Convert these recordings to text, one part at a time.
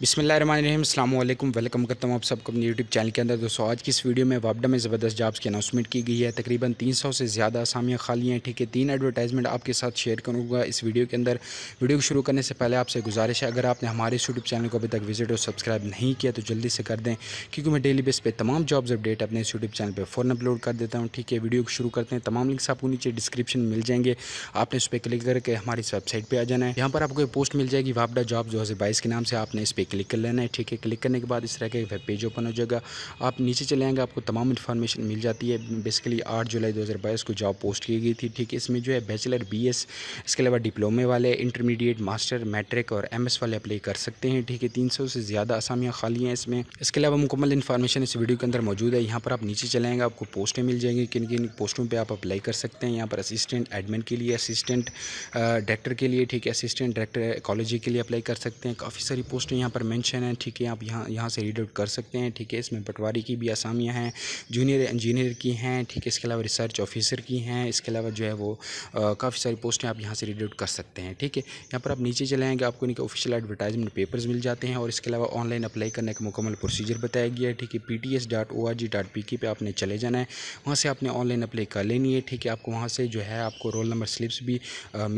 बिसमीम वेलकम करता हूँ आप सबको अपने यूट्यूब चैनल के अंदर दोस्तों आज की इस वीडियो में वापडा में ज़बरदस्त जॉब्स की अनाउंसमेंट की गई है तकरीबन 300 से ज़्यादा आसामियाँ खाली हैं ठीक है तीन एडवर्टाइजमेंट आपके साथ शेयर करूँगा इस वीडियो के अंदर वीडियो को शुरू करने से पहले आपसे गुजारिश है अगर आपने हमारे यूट्यूब चैनल को अभी तक विजिट और सब्सक्राइब नहीं किया तो जल्दी से कर दें क्योंकि मैं डेली बेस पर तमाम जॉब्स अपडेट अपने इस यूट्यूब चैनल पर फोन अपलोड कर देता हूँ ठीक है वीडियो को शुरू करते हैं तमाम लिंक्स आपको नीचे डिस्क्रिप्शन मिल जाएंगे आपने उस पर क्लिक करके हमारी वेबसाइट पर आ जाना है यहाँ पर आपको पोस्ट मिल जाएगी वापडा जॉब दो के नाम से आपने इस पर क्लिक कर लेना है ठीक है क्लिक करने के बाद इस तरह का वेब पेज ओपन हो जाएगा आप नीचे चले आएंगे आपको तमाम इन्फॉर्मेशन मिल जाती है बेसिकली आठ जुलाई दो को जॉब पोस्ट की गई थी ठीक है इसमें जो है बैचलर बी इसके अलावा डिप्लोमे वाले इंटरमीडिएट मास्टर मैट्रिक और एम वाले अप्लाई कर सकते हैं ठीक है तीन से ज़्यादा आसामियाँ खाली हैं इसमें इसके अलावा मुकम्मल इन्फॉर्मेशन इस वीडियो के अंदर मौजूद है यहाँ पर आप नीचे आएंगे आपको पोस्टें मिल जाएंगी किन किन पोस्टों पर आप अप्लाई कर सकते हैं यहाँ पर असिस्टेंट एडमिन के लिए असिस्टेंट डायरेक्टर के लिए ठीक है असिस्टेंट डायरेक्टर कॉलेज के लिए अप्लाई कर सकते हैं काफ़ी सारी पोस्टें यहाँ पर मेंशन है ठीक है आप यहाँ यहाँ से रीड आउट कर सकते हैं ठीक है इसमें पटवारी की भी आसामियाँ हैं जूनियर इंजीनियर की हैं ठीक है इसके अलावा रिसर्च ऑफिसर की हैं इसके अलावा जो है वो काफ़ी सारी पोस्टें आप यहाँ से रीड आउट कर सकते हैं ठीक है यहाँ पर आप नीचे चले आएंगे आपको इनके ऑफिशियल एडवर्टाइजमेंट पेपर्स मिल जाते हैं और इसके अलावा ऑनलाइन अप्लाई करने का मुकमल प्रोसीजर बताया गया है ठीक है P T S dot O R G dot P K पे आपने चले जाना है वहाँ से आपने ऑनलाइन अप्लाई कर लेनी है ठीक है आपको वहाँ से जो है आपको रोल नंबर स्लिप्स भी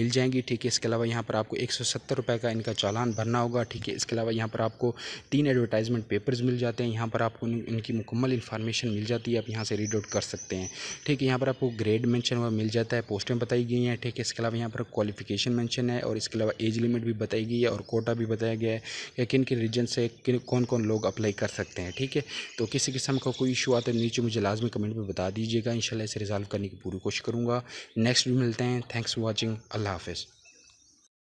मिल जाएंगी ठीक है इसके अलावा यहाँ पर आपको एक सौ सत्तर रुपये का इनका चालान भरना होगा ठीक है इसके अलावा यहाँ यहाँ पर आपको तीन एडवर्टाइजमेंट पेपर्स मिल जाते हैं यहाँ पर आपको इनकी मुकम्मल इन्फॉर्मेशन मिल जाती है आप यहाँ से रीड आउट कर सकते हैं ठीक है यहाँ पर आपको ग्रेड मैंशन हुआ मिल जाता है पोस्टें बताई गई हैं ठीक है इसके अलावा यहाँ पर क्वालिफिकेशन मैंशन है और इसके अलावा एज लिमिट भी बताई गई है और कोटा भी बताया गया है कि किन किन रीजन से कौन कौन लोग अप्लाई कर सकते हैं ठीक है तो किसी किस्म का कोई इशू आता है नीचे मुझे लाजमी कमेंट में बता दीजिएगा इंशाल्लाह इसे रिजॉल्व करने की पूरी कोशिश करूँगा नेक्स्ट भी मिलते हैं थैंक्स फॉर वॉचिंग अल्लाह हाफिज़